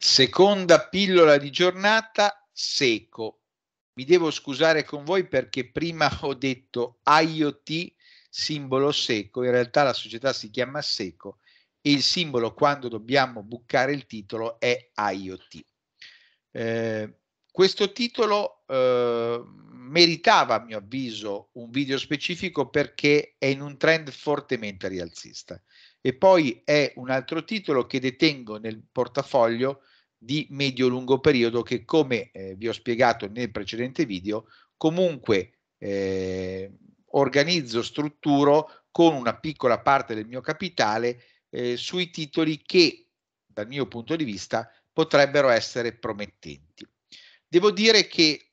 Seconda pillola di giornata, seco. Mi devo scusare con voi perché prima ho detto IoT, simbolo seco, in realtà la società si chiama seco e il simbolo quando dobbiamo buccare il titolo è IoT. Eh, questo titolo eh, meritava, a mio avviso, un video specifico perché è in un trend fortemente rialzista e poi è un altro titolo che detengo nel portafoglio di medio-lungo periodo che come eh, vi ho spiegato nel precedente video comunque eh, organizzo, strutturo con una piccola parte del mio capitale eh, sui titoli che dal mio punto di vista potrebbero essere promettenti. Devo dire che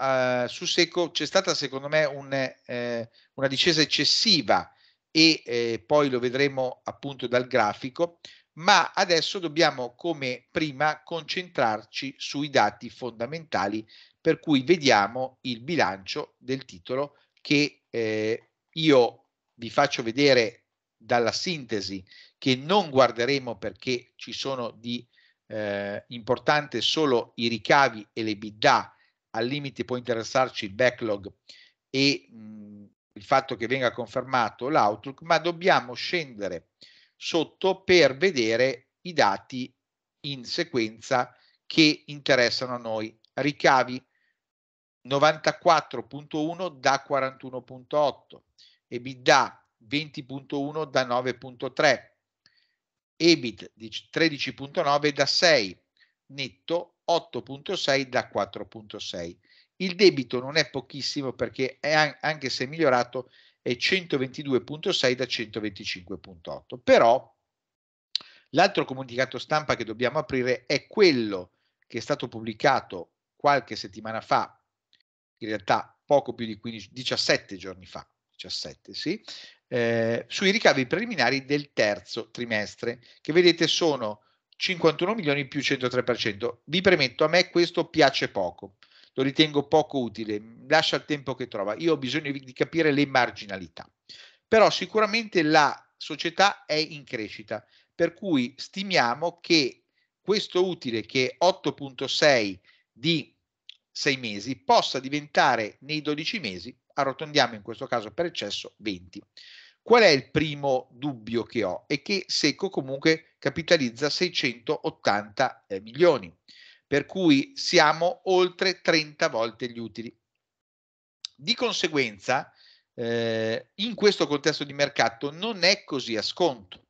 eh, su Seco c'è stata secondo me un, eh, una discesa eccessiva e eh, poi lo vedremo appunto dal grafico, ma adesso dobbiamo come prima concentrarci sui dati fondamentali per cui vediamo il bilancio del titolo che eh, io vi faccio vedere dalla sintesi che non guarderemo perché ci sono di eh, importante solo i ricavi e le bidda, al limite può interessarci il backlog e mh, il fatto che venga confermato l'outlook, ma dobbiamo scendere sotto per vedere i dati in sequenza che interessano a noi. Ricavi 94.1 da 41.8, EBITDA 20.1 da 9.3, EBIT 13.9 da 6, netto 8.6 da 4.6. Il debito non è pochissimo perché è, anche se è migliorato è 122.6 da 125.8. Però l'altro comunicato stampa che dobbiamo aprire è quello che è stato pubblicato qualche settimana fa, in realtà poco più di 15, 17 giorni fa, 17, sì, eh, sui ricavi preliminari del terzo trimestre, che vedete sono 51 milioni più 103%. Vi premetto, a me questo piace poco, lo ritengo poco utile, lascia il tempo che trova. Io ho bisogno di capire le marginalità. Però sicuramente la società è in crescita, per cui stimiamo che questo utile che è 8.6 di 6 mesi possa diventare nei 12 mesi, arrotondiamo in questo caso per eccesso 20. Qual è il primo dubbio che ho? È che Secco comunque capitalizza 680 eh, milioni per cui siamo oltre 30 volte gli utili. Di conseguenza, eh, in questo contesto di mercato non è così a sconto.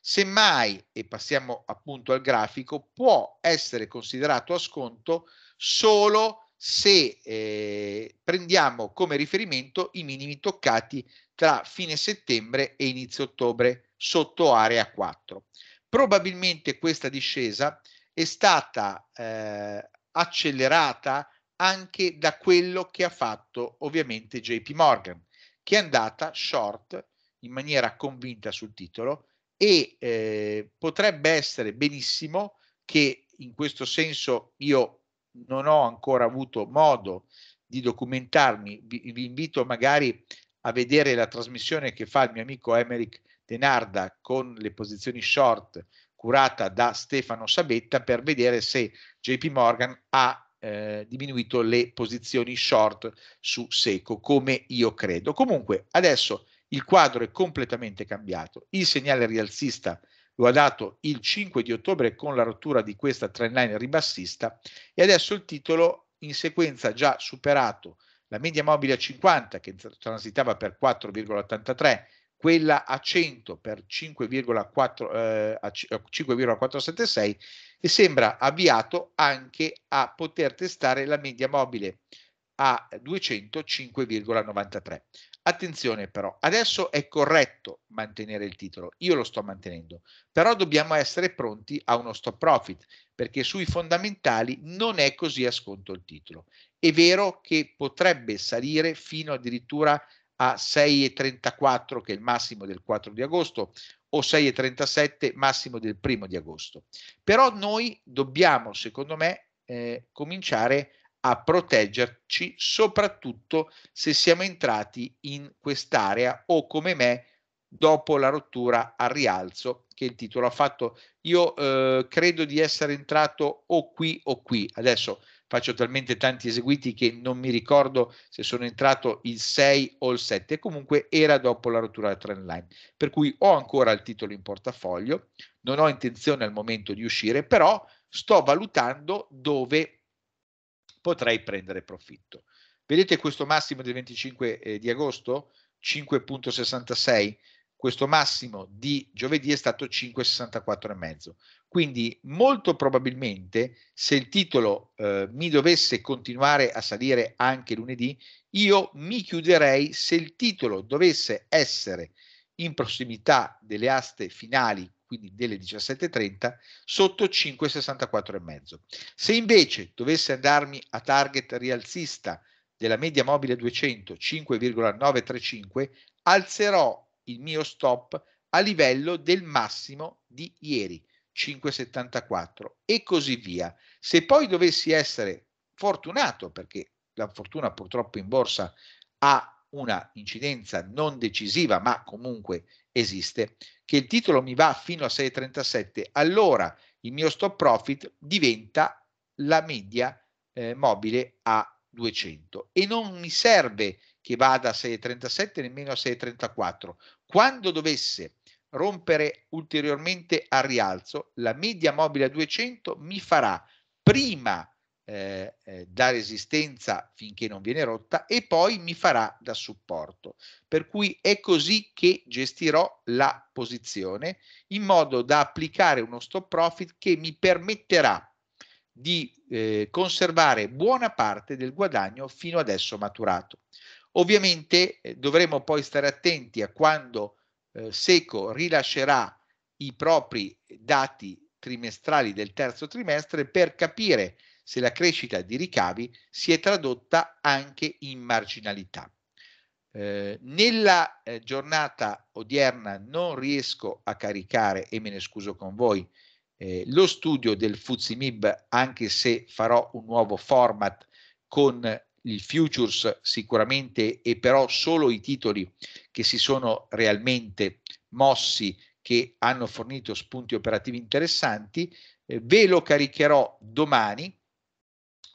Semmai, e passiamo appunto al grafico, può essere considerato a sconto solo se eh, prendiamo come riferimento i minimi toccati tra fine settembre e inizio ottobre sotto area 4. Probabilmente questa discesa è stata eh, accelerata anche da quello che ha fatto ovviamente JP Morgan, che è andata short in maniera convinta sul titolo e eh, potrebbe essere benissimo che in questo senso io non ho ancora avuto modo di documentarmi, vi, vi invito magari a vedere la trasmissione che fa il mio amico Emeric Denarda con le posizioni short curata da Stefano Sabetta per vedere se JP Morgan ha eh, diminuito le posizioni short su Seco, come io credo. Comunque, adesso il quadro è completamente cambiato. Il segnale rialzista lo ha dato il 5 di ottobre con la rottura di questa trend line ribassista e adesso il titolo in sequenza già superato la media mobile a 50 che transitava per 4,83 quella a 100 per 5,4, eh, 5,476 eh, e sembra avviato anche a poter testare la media mobile a 205,93. Attenzione però, adesso è corretto mantenere il titolo, io lo sto mantenendo, però dobbiamo essere pronti a uno stop profit perché sui fondamentali non è così a sconto il titolo. È vero che potrebbe salire fino addirittura a a 6,34 che è il massimo del 4 di agosto o 6,37 massimo del 1 di agosto. Però noi dobbiamo, secondo me, eh, cominciare a proteggerci soprattutto se siamo entrati in quest'area o come me dopo la rottura al rialzo che il titolo ha fatto. Io eh, credo di essere entrato o qui o qui. Adesso faccio talmente tanti eseguiti che non mi ricordo se sono entrato il 6 o il 7, comunque era dopo la rottura della line, per cui ho ancora il titolo in portafoglio, non ho intenzione al momento di uscire, però sto valutando dove potrei prendere profitto. Vedete questo massimo del 25 eh, di agosto? 5.66 questo massimo di giovedì è stato 5,64 e mezzo. Quindi molto probabilmente se il titolo eh, mi dovesse continuare a salire anche lunedì, io mi chiuderei se il titolo dovesse essere in prossimità delle aste finali, quindi delle 17.30, sotto 5,64 e mezzo. Se invece dovesse andarmi a target rialzista della media mobile 200, 5,935, alzerò il mio stop a livello del massimo di ieri, 5,74 e così via. Se poi dovessi essere fortunato, perché la fortuna purtroppo in borsa ha una incidenza non decisiva, ma comunque esiste, che il titolo mi va fino a 6,37, allora il mio stop profit diventa la media eh, mobile a 200 e non mi serve che va da 6,37 nemmeno a 6,34. Quando dovesse rompere ulteriormente al rialzo, la media mobile a 200 mi farà prima eh, eh, da resistenza finché non viene rotta e poi mi farà da supporto. Per cui è così che gestirò la posizione in modo da applicare uno stop profit che mi permetterà di eh, conservare buona parte del guadagno fino adesso maturato. Ovviamente eh, dovremo poi stare attenti a quando eh, Seco rilascerà i propri dati trimestrali del terzo trimestre per capire se la crescita di ricavi si è tradotta anche in marginalità. Eh, nella eh, giornata odierna non riesco a caricare, e me ne scuso con voi, eh, lo studio del Fuzimib, anche se farò un nuovo format con il futures sicuramente e però solo i titoli che si sono realmente mossi che hanno fornito spunti operativi interessanti eh, ve lo caricherò domani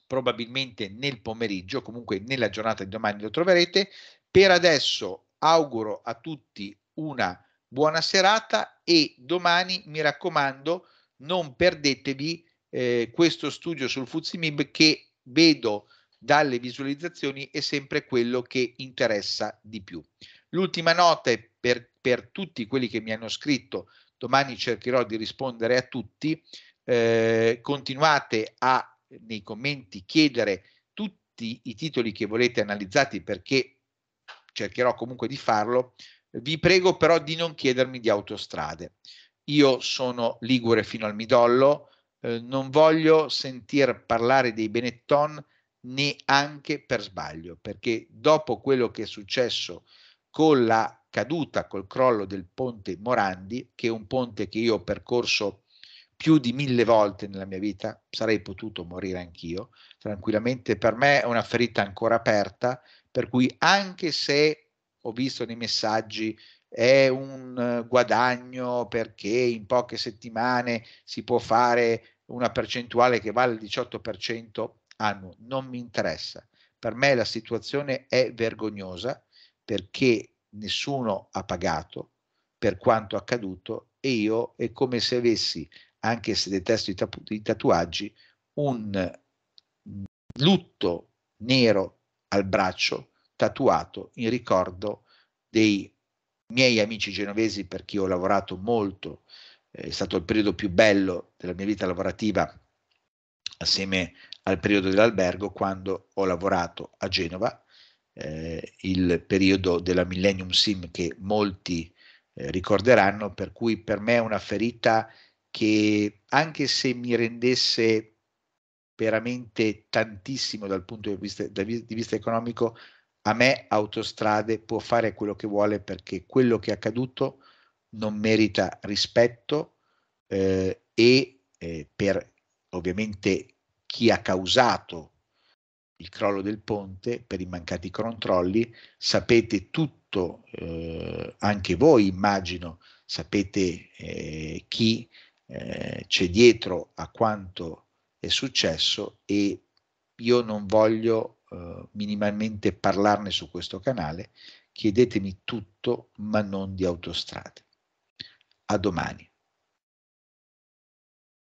probabilmente nel pomeriggio comunque nella giornata di domani lo troverete per adesso auguro a tutti una buona serata e domani mi raccomando non perdetevi eh, questo studio sul Fuzimib che vedo dalle visualizzazioni è sempre quello che interessa di più. L'ultima nota è per, per tutti quelli che mi hanno scritto, domani cercherò di rispondere a tutti, eh, continuate a nei commenti chiedere tutti i titoli che volete analizzati perché cercherò comunque di farlo, vi prego però di non chiedermi di autostrade. Io sono ligure fino al midollo, eh, non voglio sentir parlare dei Benetton neanche per sbaglio, perché dopo quello che è successo con la caduta, col crollo del ponte Morandi, che è un ponte che io ho percorso più di mille volte nella mia vita, sarei potuto morire anch'io, tranquillamente, per me è una ferita ancora aperta, per cui anche se ho visto nei messaggi è un eh, guadagno perché in poche settimane si può fare una percentuale che vale il 18%, hanno, non mi interessa. Per me la situazione è vergognosa perché nessuno ha pagato per quanto accaduto e io è come se avessi, anche se detesto i, tatu- i tatuaggi, un mm, lutto nero al braccio tatuato in ricordo dei miei amici genovesi per chi ho lavorato molto, è stato il periodo più bello della mia vita lavorativa assieme al periodo dell'albergo quando ho lavorato a Genova, eh, il periodo della Millennium Sim che molti eh, ricorderanno, per cui per me è una ferita che anche se mi rendesse veramente tantissimo dal punto di vista, di vista economico, a me Autostrade può fare quello che vuole perché quello che è accaduto non merita rispetto eh, e eh, per ovviamente chi ha causato il crollo del ponte per i mancati controlli, sapete tutto, eh, anche voi immagino, sapete eh, chi eh, c'è dietro a quanto è successo e io non voglio eh, minimamente parlarne su questo canale, chiedetemi tutto ma non di autostrade. A domani.